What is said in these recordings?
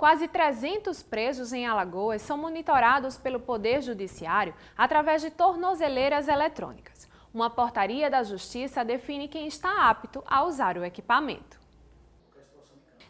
Quase 300 presos em Alagoas são monitorados pelo Poder Judiciário através de tornozeleiras eletrônicas. Uma portaria da Justiça define quem está apto a usar o equipamento.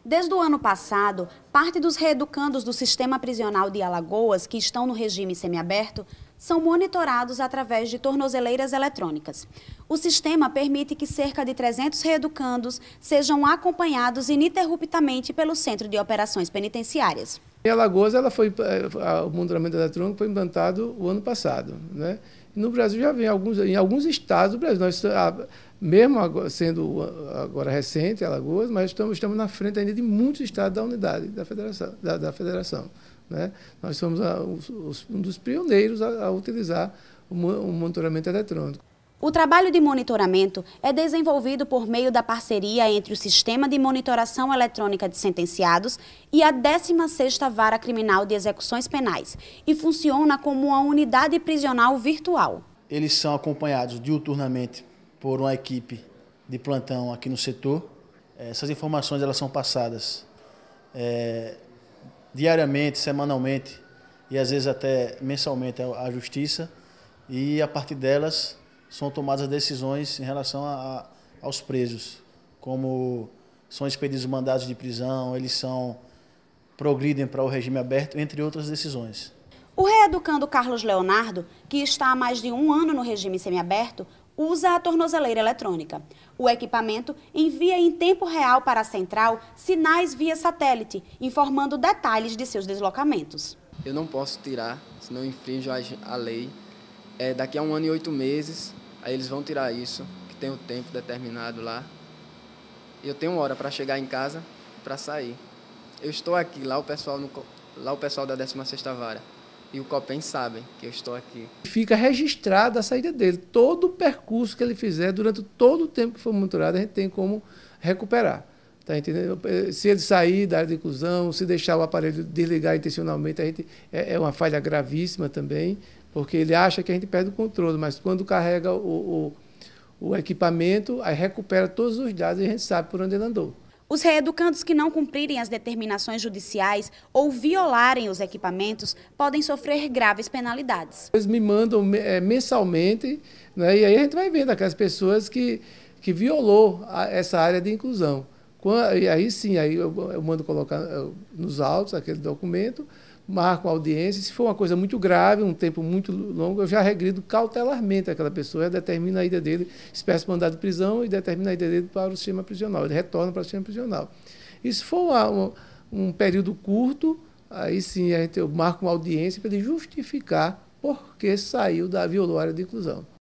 Desde o ano passado, parte dos reeducandos do sistema prisional de Alagoas que estão no regime semiaberto são monitorados através de tornozeleiras eletrônicas. O sistema permite que cerca de 300 reeducandos sejam acompanhados ininterruptamente pelo Centro de Operações Penitenciárias. Em Alagoas, ela foi, eh, o monitoramento eletrônico foi implantado o ano passado. Né? no Brasil já vem alguns, em alguns estados do Brasil. Nós, a, mesmo agora, sendo agora recente, Alagoas, mas estamos, estamos na frente ainda de muitos estados da unidade da federação. Da, da federação né? Nós somos a, os, um dos pioneiros a, a utilizar o, o monitoramento eletrônico. O trabalho de monitoramento é desenvolvido por meio da parceria entre o Sistema de Monitoração Eletrônica de Sentenciados e a 16ª Vara Criminal de Execuções Penais e funciona como uma unidade prisional virtual. Eles são acompanhados diuturnamente por uma equipe de plantão aqui no setor. É, essas informações elas são passadas é, diariamente, semanalmente e às vezes até mensalmente à justiça e a partir delas são tomadas decisões em relação a, a, aos presos, como são expedidos mandados de prisão, eles são progridem para o regime aberto, entre outras decisões. O reeducando Carlos Leonardo, que está há mais de um ano no regime semiaberto, usa a tornozeleira eletrônica. O equipamento envia em tempo real para a central sinais via satélite, informando detalhes de seus deslocamentos. Eu não posso tirar, senão infrinjo a lei. É, daqui a um ano e oito meses, aí eles vão tirar isso, que tem o um tempo determinado lá. Eu tenho uma hora para chegar em casa, para sair. Eu estou aqui, lá o pessoal, no, lá o pessoal da 16ª Vara e o COPEN sabem que eu estou aqui. Fica registrada a saída dele. Todo o percurso que ele fizer, durante todo o tempo que for monitorado, a gente tem como recuperar. Tá entendendo? Se ele sair da área de inclusão, se deixar o aparelho desligar intencionalmente, a gente, é, é uma falha gravíssima também, porque ele acha que a gente perde o controle, mas quando carrega o, o, o equipamento, aí recupera todos os dados e a gente sabe por onde ele andou. Os reeducandos que não cumprirem as determinações judiciais ou violarem os equipamentos podem sofrer graves penalidades. Eles me mandam eh, mensalmente, né, e aí a gente vai vendo aquelas pessoas que, que violou essa área de inclusão. E aí sim, aí eu, mando colocar eh, nos autos aquele documento marco a audiência. Se for uma coisa muito grave, um tempo muito longo, eu já regrido cautelarmente aquela pessoa, determina a ida dele, espécie mandado de prisão e determina a ida dele para o sistema prisional. Ele retorna para o sistema prisional. E se for uma, uma, um período curto, aí sim a gente, eu marco uma audiência para ele justificar por que saiu da violou de inclusão.